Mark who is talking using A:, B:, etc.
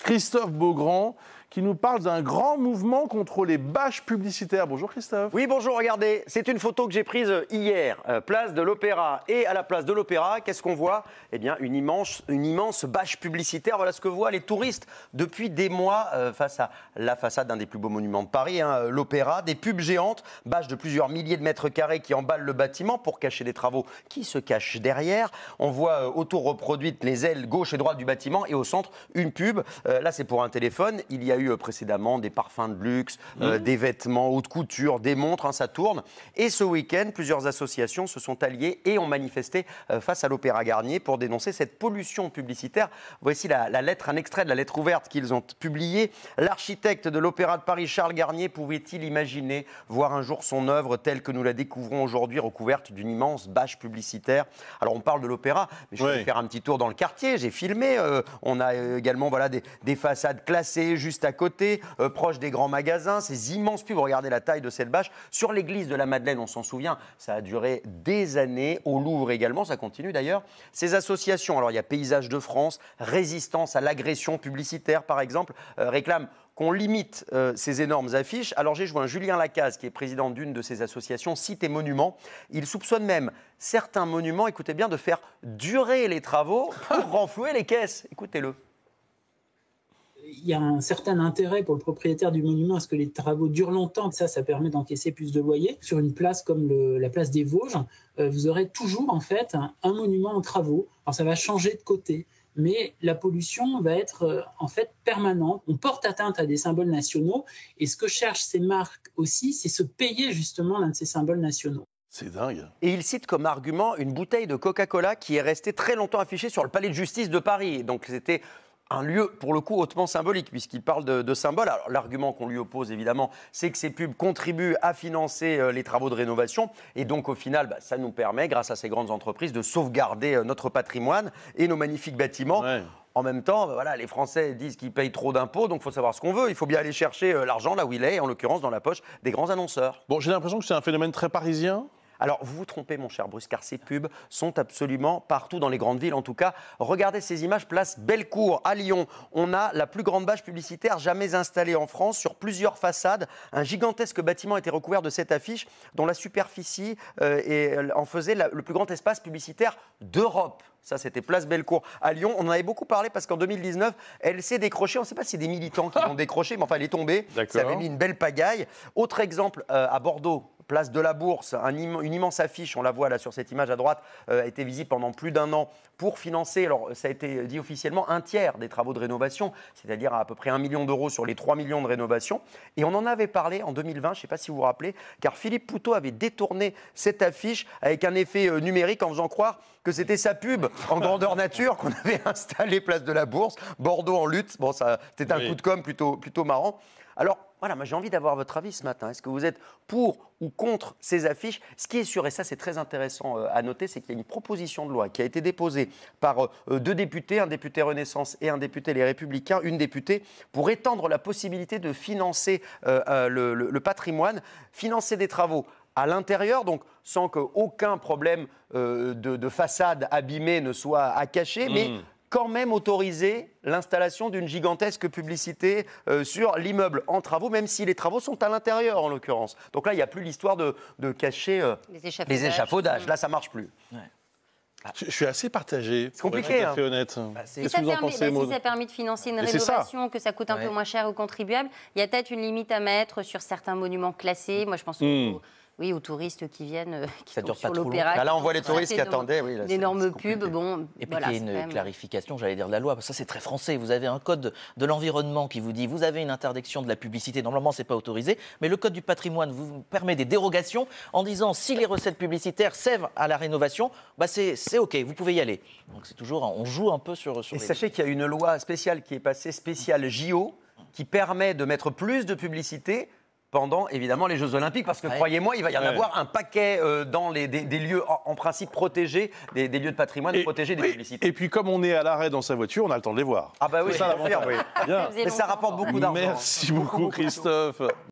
A: Christophe Beaugrand, qui nous parle d'un grand mouvement contre les bâches publicitaires. Bonjour Christophe. Oui, bonjour, regardez, c'est une photo que j'ai prise euh, hier, euh, place de l'Opéra. Et à la place de l'Opéra, qu'est-ce qu'on voit Eh bien, une immense, une immense bâche publicitaire. Voilà ce que voient les touristes depuis des mois euh, face à la façade d'un des plus beaux monuments de Paris, hein, l'Opéra. Des pubs géantes, bâches de plusieurs milliers de mètres carrés qui emballent le bâtiment pour cacher des travaux qui se cachent derrière. On voit autour reproduites les ailes gauche et droite du bâtiment et au centre, une pub. là, c'est pour un téléphone. Il y a eu euh, précédemment, des parfums de luxe, euh, mhm. des vêtements haute couture, des montres, hein, ça tourne. Et ce week-end, plusieurs associations se sont alliées et ont manifesté euh, face à l'Opéra Garnier pour dénoncer cette pollution publicitaire. Voici la, lettre, un extrait de la lettre ouverte qu'ils ont publiée. L'architecte de l'Opéra de Paris, Charles Garnier, pouvait-il imaginer voir un jour son œuvre telle que nous la découvrons aujourd'hui, recouverte d'une immense bâche publicitaire Alors on parle de l'opéra, mais je vais faire un petit tour dans le quartier. J'ai filmé. on a également voilà des, des façades classées juste à côté, euh, proche des grands magasins, ces immenses pubs. Regardez la taille de cette bâche. Sur l'église de la Madeleine, on s'en souvient, ça a duré des années. Au Louvre également, ça continue d'ailleurs. Ces associations, alors il y a Paysage de France, Résistance à l'agression publicitaire par exemple, euh, réclament qu'on limite euh, ces énormes affiches. Alors j'ai joint Julien Lacaze, qui est président d'une de ces associations, Cité et Monuments. Il soupçonne même certains monuments, écoutez bien, de faire durer les travaux pour renflouer les caisses. Écoutez-le il y a un certain intérêt pour le propriétaire du monument à ce que les travaux durent longtemps. Ça, ça permet d'encaisser plus de loyers. Sur une place comme la place des Vosges, euh, vous aurez toujours en fait un, monument en travaux. Alors ça va changer de côté. Mais la pollution va être euh, en fait permanente. On porte atteinte à des symboles nationaux. Et ce que cherchent ces marques aussi, c'est se payer justement l'un de ces symboles nationaux. C'est dingue. Et il cite comme argument une bouteille de Coca-Cola qui est restée très longtemps affichée sur le palais de justice de Paris. Donc c'était un lieu, pour le coup, hautement symbolique, puisqu'il parle de, de symbole. Alors, l'argument qu'on lui oppose, évidemment, c'est que ces pubs contribuent à financer euh, les travaux de rénovation. Et donc, au final, bah, ça nous permet, grâce à ces grandes entreprises, de sauvegarder euh, notre patrimoine et nos magnifiques bâtiments. En même temps, bah, voilà, les Français disent qu'ils payent trop d'impôts, donc il faut savoir ce qu'on veut. Il faut bien aller chercher euh, l'argent là où il est, en l'occurrence dans la poche des grands annonceurs. Bon, j'ai l'impression que c'est un phénomène très parisien. Alors, vous vous trompez, mon cher Bruce, car ces pubs sont absolument partout dans les grandes villes, en tout cas. Regardez ces images, place Bellecour, à Lyon. On a la plus grande bâche publicitaire jamais installée en France, sur plusieurs façades. Un gigantesque bâtiment était recouvert de cette affiche, dont la superficie euh, euh, en faisait le plus grand espace publicitaire d'Europe. Ça, c'était Place Bellecour à Lyon. On en avait beaucoup parlé parce qu'en 2019, elle s'est décrochée. On ne sait pas si c'est des militants qui l'ont décrochée, mais enfin, elle est tombée. Ça avait mis une belle pagaille. Autre exemple, euh, à Bordeaux, place de la Bourse, une immense affiche, on la voit là sur cette image à droite, euh, a été visible pendant plus d'un an pour financer, alors ça a été dit officiellement, un tiers des travaux de rénovation, c'est-à-dire à, peu près un million d'euros sur les trois millions de rénovation. Et on en avait parlé en 2020, je ne sais pas si vous vous rappelez, car Philippe Pouteau avait détourné cette affiche avec un effet euh, numérique en faisant croire que c'était sa pub en grandeur nature qu'on avait installée place de la Bourse, Bordeaux en lutte. Bon, c'était un coup de com plutôt, plutôt marrant. Alors, voilà, j'ai envie d'avoir votre avis ce matin. Est-ce que vous êtes pour ou contre ces affiches Ce qui est sûr, et ça c'est très intéressant euh, à noter, c'est qu'il y a une proposition de loi qui a été déposée par euh, euh, deux députés, un député Renaissance et un député Les Républicains, une députée, pour étendre la possibilité de financer le, patrimoine, financer des travaux à l'intérieur, donc sans qu'aucun problème de, façade abîmée ne soit à cacher, mais mmh quand même autoriser l'installation d'une gigantesque publicité euh, sur l'immeuble en travaux, même si les travaux sont à l'intérieur en l'occurrence. Donc là, il n'y a plus l'histoire de, cacher euh, les, échafaudages. Mmh. Là, ça marche plus. Ah. Je, suis assez partagé. C'est compliqué. Hein. honnête. Bah, pensez, bah, Si ça a permis de financer une rénovation, que ça coûte un peu moins cher aux contribuables, il y a peut-être une limite à mettre sur certains monuments classés. Moi, je pense que oui, aux touristes qui viennent, euh, qui ça sur l'opéra. Là, on voit les ah, touristes qui attendaient. Oui, énorme pub. Bon, et puis il y a une clarification, j'allais dire, de la loi. ça, c'est très français. Vous avez un code de l'environnement qui vous dit vous avez une interdiction de la publicité. Normalement, ce n'est pas autorisé. Mais le code du patrimoine vous permet des dérogations en disant si les recettes publicitaires servent à la rénovation, bah c'est OK, vous pouvez y aller. Donc c'est toujours, on joue un peu sur. sur et sachez qu'il y a une loi spéciale qui est passée, spéciale JO, qui permet de mettre plus de publicité pendant évidemment les Jeux Olympiques, parce que croyez-moi, il va y en avoir un paquet euh, dans les, des, lieux en, principe protégés, des, lieux de patrimoine protégés des publicités. Et puis comme on est à l'arrêt dans sa voiture, on a le temps de les voir. Ah bah oui, c'est ça Oui. ça rapporte beaucoup d'argent. Merci beaucoup Christophe.